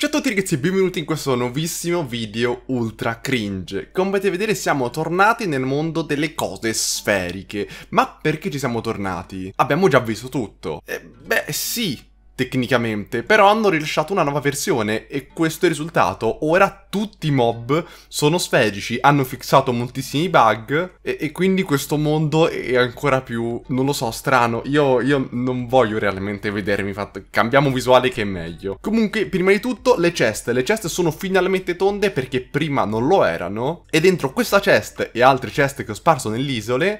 Ciao a tutti ragazzi e benvenuti in questo nuovissimo video ultra cringe. Come potete vedere siamo tornati nel mondo delle cose sferiche. Ma perché ci siamo tornati? Abbiamo già visto tutto. Eh, beh sì, tecnicamente, però hanno rilasciato una nuova versione e questo risultato. Ora tutti i mob sono sferici, hanno fissato moltissimi bug e, e, quindi questo mondo è ancora più, non lo so, strano. Io, io non voglio realmente vedermi fatto... Cambiamo visuale che è meglio. Comunque, prima di tutto, le ceste. Le ceste sono finalmente tonde perché prima non lo erano. E dentro questa chest e altre ceste che ho sparso nelle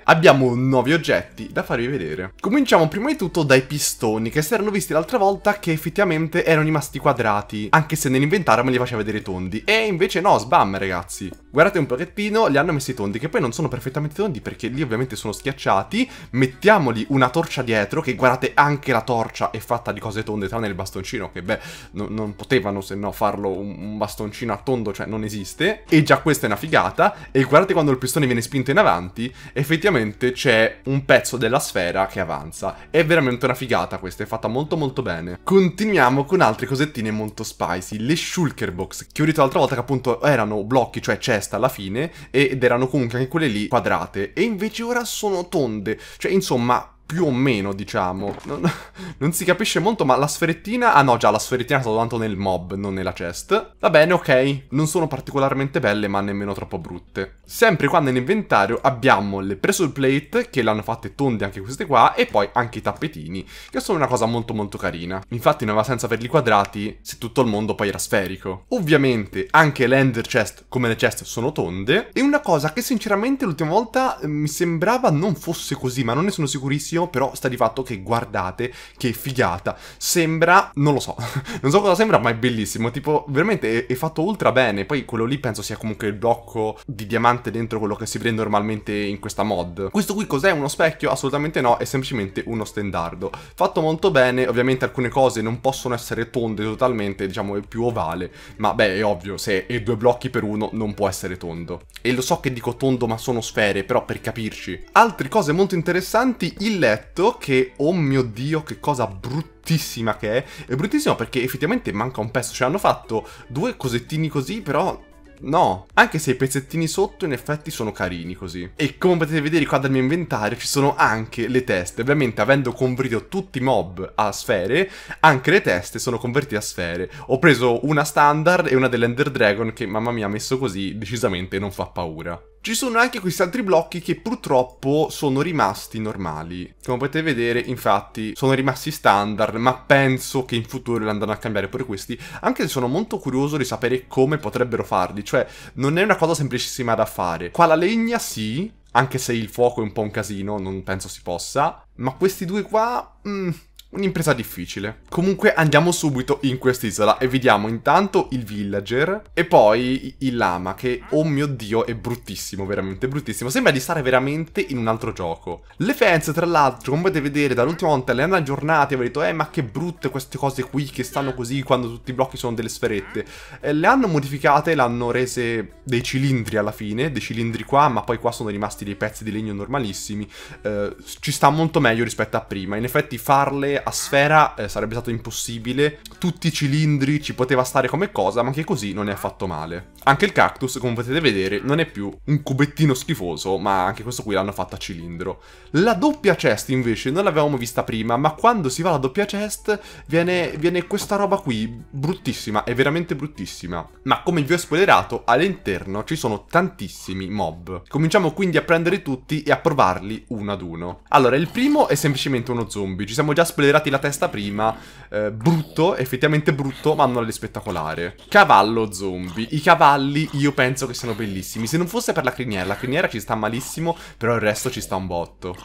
abbiamo nuovi oggetti da farvi vedere. Cominciamo prima di tutto dai pistoni, che si erano visti l'altra volta che effettivamente erano rimasti quadrati, anche se nell'inventario me li faceva vedere tondi. E invece no, sbam ragazzi. Guardate un pochettino, li hanno messi tondi, che poi non sono perfettamente tondi perché lì ovviamente sono schiacciati. Mettiamoli una torcia dietro, che guardate anche la torcia è fatta di cose tonde, tranne il bastoncino, che beh, no, non potevano se no farlo un, un bastoncino a tondo, cioè non esiste. E già questa è una figata. E guardate quando il pistone viene spinto in avanti, effettivamente c'è un pezzo della sfera che avanza. È veramente una figata questa, è fatta molto molto bene. Continuiamo con altre cosettine molto spicy, le shulker box, che ho detto l'altra volta volta che appunto erano blocchi, cioè cesta alla fine, ed erano comunque anche quelle lì quadrate. E invece ora sono tonde. Cioè, insomma, più o meno, diciamo. Non, non, si capisce molto, ma la sferettina... Ah no, già, la sferettina è stata tanto nel mob, non nella chest. Va bene, ok. Non sono particolarmente belle, ma nemmeno troppo brutte. Sempre quando in inventario abbiamo le presole plate, che l'hanno fatte tonde anche queste qua, e poi anche i tappetini, che sono una cosa molto molto carina. Infatti non aveva senso averli quadrati se tutto il mondo poi era sferico. Ovviamente anche le ender chest, come le chest, sono tonde. E una cosa che sinceramente l'ultima volta eh, mi sembrava non fosse così, ma non ne sono sicurissimo bellissimo, però sta di fatto che guardate che figata. Sembra, non lo so, non so cosa sembra, ma è bellissimo, tipo veramente è, è fatto ultra bene. Poi quello lì penso sia comunque il blocco di diamante dentro quello che si vede normalmente in questa mod. Questo qui cos'è uno specchio? Assolutamente no, è semplicemente uno stendardo. Fatto molto bene, ovviamente alcune cose non possono essere tonde totalmente, diciamo è più ovale, ma beh è ovvio, se è due blocchi per uno non può essere tondo. E lo so che dico tondo ma sono sfere, però per capirci. Altre cose molto interessanti, il detto che, oh mio Dio, che cosa bruttissima che è. È bruttissimo perché effettivamente manca un pezzo. Cioè, hanno fatto due cosettini così, però No, anche se i pezzettini sotto in effetti sono carini così. E come potete vedere qua dal mio inventario ci sono anche le teste. Ovviamente avendo convertito tutti i mob a sfere, anche le teste sono convertite a sfere. Ho preso una standard e una dell'Ender Dragon che mamma mia ha messo così decisamente non fa paura. Ci sono anche questi altri blocchi che purtroppo sono rimasti normali. Come potete vedere, infatti, sono rimasti standard, ma penso che in futuro li andranno a cambiare pure questi, anche se sono molto curioso di sapere come potrebbero farli, cioè non è una cosa semplicissima da fare. Qua la legna sì, anche se il fuoco è un po' un casino, non penso si possa, ma questi due qua... Mm, un'impresa difficile. Comunque andiamo subito in quest'isola e vediamo intanto il villager e poi il lama che, oh mio dio, è bruttissimo, veramente bruttissimo. Sembra di stare veramente in un altro gioco. Le fans, tra l'altro, come potete vedere, dall'ultima volta le hanno aggiornate, e avevo detto, eh ma che brutte queste cose qui che stanno così quando tutti i blocchi sono delle sferette. Eh, le hanno modificate, le hanno rese dei cilindri alla fine, dei cilindri qua, ma poi qua sono rimasti dei pezzi di legno normalissimi. Eh, ci sta molto meglio rispetto a prima. In effetti farle a sfera eh, sarebbe stato impossibile, tutti i cilindri ci poteva stare come cosa, ma anche così non è affatto male. Anche il cactus, come potete vedere, non è più un cubettino schifoso, ma anche questo qui l'hanno fatto a cilindro. La doppia chest invece non l'avevamo vista prima, ma quando si va alla doppia chest viene, viene questa roba qui bruttissima, è veramente bruttissima. Ma come vi ho spoilerato, all'interno ci sono tantissimi mob. Cominciamo quindi a prendere tutti e a provarli uno ad uno. Allora, il primo è semplicemente uno zombie, ci siamo già spoilerati considerati la testa prima, eh, brutto, effettivamente brutto, ma non è spettacolare. Cavallo zombie. I cavalli io penso che siano bellissimi. Se non fosse per la criniera, la criniera ci sta malissimo, però il resto ci sta un botto.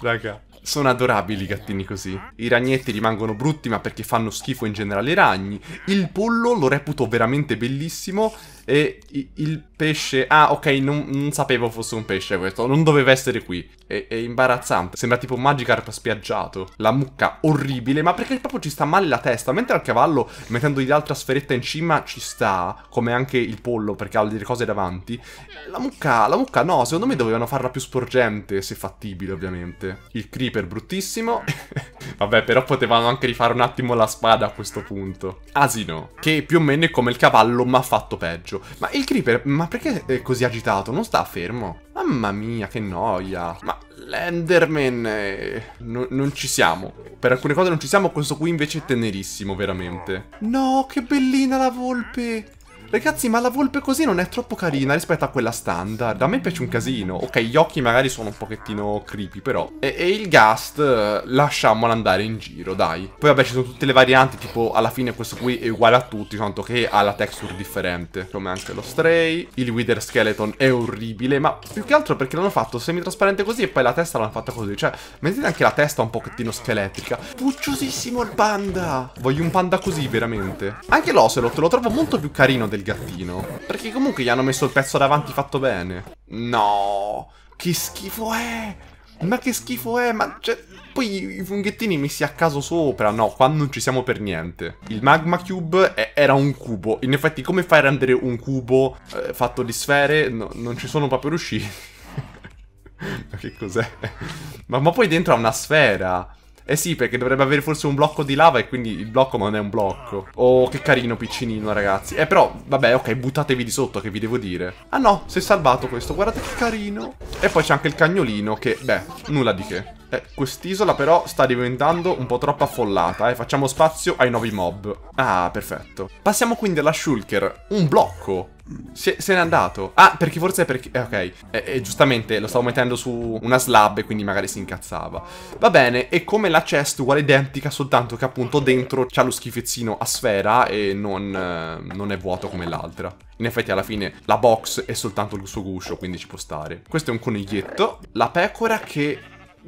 Raga. Sono adorabili i gattini così. I ragnetti rimangono brutti ma perché fanno schifo in generale i ragni. Il pollo lo reputo veramente bellissimo e il pesce... Ah, ok, non, non, sapevo fosse un pesce questo. Non doveva essere qui. È, è imbarazzante. Sembra tipo un Magikarp spiaggiato. La mucca orribile. Ma perché proprio ci sta male la testa? Mentre al cavallo, mettendogli l'altra sferetta in cima, ci sta. Come anche il pollo, perché ha delle cose davanti. La mucca... La mucca no. Secondo me dovevano farla più sporgente, se fattibile, ovviamente. Il creeper bruttissimo. Vabbè, però potevano anche rifare un attimo la spada a questo punto. Asino, che più o meno è come il cavallo, ma ha fatto peggio. Ma il creeper, ma perché è così agitato? Non sta fermo? Mamma mia, che noia. Ma l'enderman... Eh, no, non ci siamo. Per alcune cose non ci siamo, questo qui invece è tenerissimo, veramente. No, che bellina la volpe! Ragazzi, ma la volpe così non è troppo carina rispetto a quella standard. A me piace un casino. Ok, gli occhi magari sono un pochettino creepy, però. E, e il Gast eh, lasciamolo andare in giro, dai. Poi vabbè, ci sono tutte le varianti, tipo alla fine questo qui è uguale a tutti, tanto che ha la texture differente. Come anche lo Stray. Il Wither Skeleton è orribile, ma più che altro perché l'hanno fatto semitrasparente così e poi la testa l'hanno fatta così. Cioè, mettete anche la testa un pochettino scheletrica. Pucciosissimo il panda! Voglio un panda così, veramente. Anche l'Ocelot lo trovo molto più carino del del gattino. Perché comunque gli hanno messo il pezzo davanti fatto bene. No, che schifo è! Ma che schifo è, ma cioè, poi i funghettini messi a caso sopra, no, qua non ci siamo per niente. Il magma cube è, era un cubo, in effetti come fai a rendere un cubo eh, fatto di sfere? No, non ci sono proprio riusciti. ma che cos'è? ma, ma poi dentro ha una sfera, eh sì, perché dovrebbe avere forse un blocco di lava e quindi il blocco non è un blocco. Oh, che carino piccinino, ragazzi. Eh, però, vabbè, ok, buttatevi di sotto, che vi devo dire. Ah no, si è salvato questo, guardate che carino. E poi c'è anche il cagnolino che, beh, nulla di che. Eh, quest'isola però sta diventando un po' troppo affollata, eh. Facciamo spazio ai nuovi mob. Ah, perfetto. Passiamo quindi alla shulker. Un blocco. Se, se n'è andato. Ah, perché forse è perché... Eh, ok. E, e, giustamente lo stavo mettendo su una slab e quindi magari si incazzava. Va bene, e come la chest uguale identica, soltanto che appunto dentro c'ha lo schifezzino a sfera e non, eh, non è vuoto come l'altra. In effetti alla fine la box è soltanto il suo guscio, quindi ci può stare. Questo è un coniglietto. La pecora che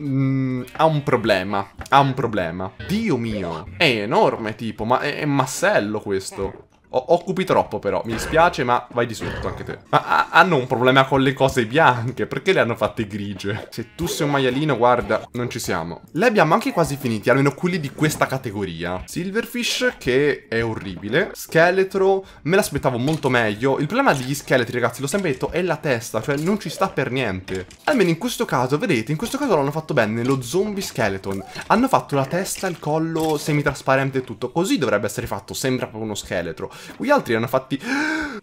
Mm, ha un problema. Ha un problema. Dio mio. È enorme, tipo, ma è, è massello questo. O occupi troppo però, mi dispiace ma vai di sotto anche te. Ma ah, hanno un problema con le cose bianche, perché le hanno fatte grigie? Se tu sei un maialino, guarda, non ci siamo. Le abbiamo anche quasi finiti, almeno quelli di questa categoria. Silverfish, che è orribile. Scheletro, me l'aspettavo molto meglio. Il problema degli scheletri, ragazzi, l'ho sempre detto, è la testa, cioè non ci sta per niente. Almeno in questo caso, vedete, in questo caso l'hanno fatto bene, lo zombie skeleton. Hanno fatto la testa, il collo semitrasparente e tutto, così dovrebbe essere fatto, sembra proprio uno scheletro. Gli altri hanno fatti...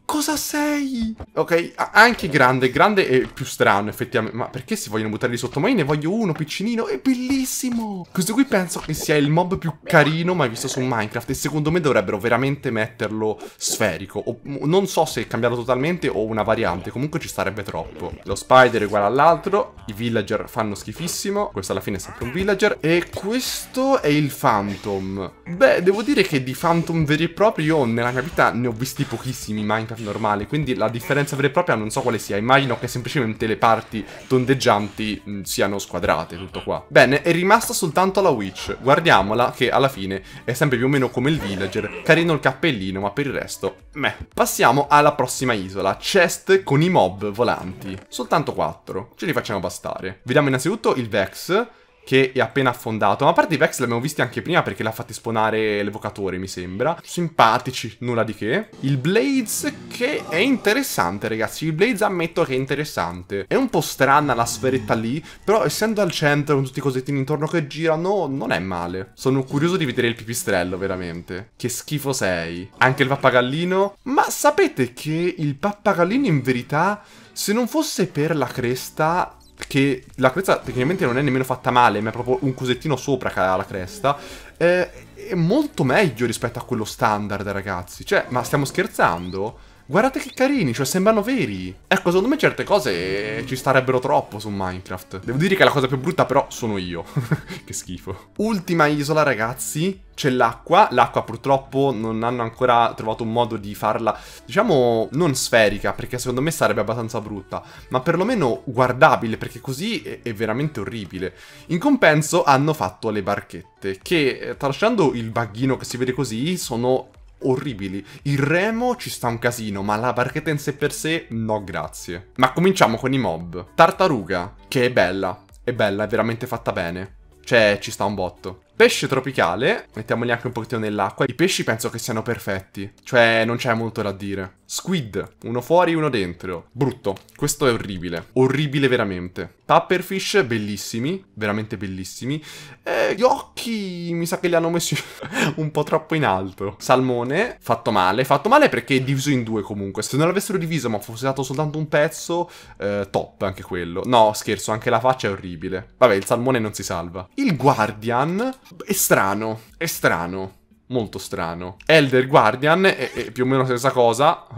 Cosa sei? Ok, anche grande, grande è più strano effettivamente. Ma perché si vogliono buttare lì sotto? Ma io ne voglio uno piccinino, è bellissimo! Questo qui penso che sia il mob più carino mai visto su Minecraft e secondo me dovrebbero veramente metterlo sferico. O, non so se cambiarlo totalmente o una variante, comunque ci starebbe troppo. Lo spider è uguale all'altro, i villager fanno schifissimo, questo alla fine è sempre un villager e questo è il phantom. Beh, devo dire che di Phantom veri e propri io nella mia vita ne ho visti pochissimi Minecraft normali, quindi la differenza vera e propria non so quale sia, immagino che semplicemente le parti tondeggianti mh, mm, siano squadrate, tutto qua. Bene, è rimasta soltanto la Witch, guardiamola che alla fine è sempre più o meno come il villager, carino il cappellino ma per il resto, meh. Passiamo alla prossima isola, chest con i mob volanti, soltanto 4, ce li facciamo bastare. Vediamo innanzitutto il Vex, che è appena affondato. Ma a parte i Vex l'abbiamo visti anche prima perché l'ha fatti spawnare l'evocatore, mi sembra. Simpatici, nulla di che. Il Blades che è interessante, ragazzi. Il Blades ammetto che è interessante. È un po' strana la sferetta lì, però essendo al centro con tutti i cosettini intorno che girano, non è male. Sono curioso di vedere il pipistrello, veramente. Che schifo sei. Anche il pappagallino. Ma sapete che il pappagallino in verità... Se non fosse per la cresta, che la cresta tecnicamente non è nemmeno fatta male, ma è proprio un cosettino sopra che ha la cresta, eh, è molto meglio rispetto a quello standard, ragazzi. Cioè, ma stiamo scherzando? Guardate che carini, cioè sembrano veri. Ecco, secondo me certe cose ci starebbero troppo su Minecraft. Devo dire che la cosa più brutta però sono io. che schifo. Ultima isola, ragazzi. C'è l'acqua. L'acqua purtroppo non hanno ancora trovato un modo di farla, diciamo, non sferica, perché secondo me sarebbe abbastanza brutta, ma perlomeno guardabile, perché così è, veramente orribile. In compenso hanno fatto le barchette, che, eh, tralasciando il baghino che si vede così, sono orribili. Il remo ci sta un casino, ma la barchetta in sé per sé no grazie. Ma cominciamo con i mob. Tartaruga, che è bella. È bella, è veramente fatta bene. Cioè, ci sta un botto. Pesce tropicale, mettiamoli anche un pochettino nell'acqua. I pesci penso che siano perfetti, cioè non c'è molto da dire. Squid, uno fuori, uno dentro. Brutto, questo è orribile, orribile veramente. Pupperfish, bellissimi, veramente bellissimi. Eh, gli occhi mi sa che li hanno messi un po' troppo in alto. Salmone, fatto male, fatto male perché è diviso in due comunque. Se non l'avessero diviso ma fosse dato soltanto un pezzo, eh, top anche quello. No, scherzo, anche la faccia è orribile. Vabbè, il salmone non si salva. Il guardian... È strano, è strano. Molto strano. Elder Guardian è, è più o meno la stessa cosa.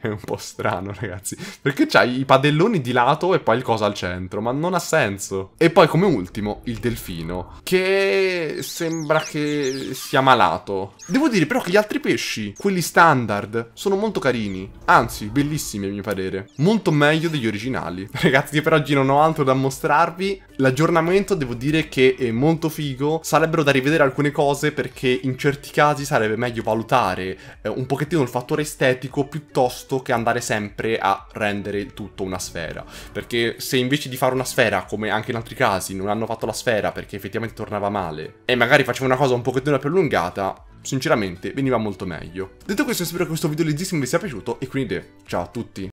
è un po' strano, ragazzi. Perché c'hai i padelloni di lato e poi il coso al centro, ma non ha senso. E poi, come ultimo, il delfino, che sembra che sia malato. Devo dire però che gli altri pesci, quelli standard, sono molto carini. Anzi, bellissimi a mio parere. Molto meglio degli originali. Ragazzi, io per oggi non ho altro da mostrarvi. L'aggiornamento devo dire che è molto figo, sarebbero da rivedere alcune cose perché in certi casi sarebbe meglio valutare eh, un pochettino il fattore estetico piuttosto che andare sempre a rendere tutto una sfera, perché se invece di fare una sfera, come anche in altri casi, non hanno fatto la sfera perché effettivamente tornava male e magari facevano una cosa un pochettino più allungata, sinceramente veniva molto meglio. Detto questo spero che questo video leggissimo vi sia piaciuto e quindi ciao a tutti!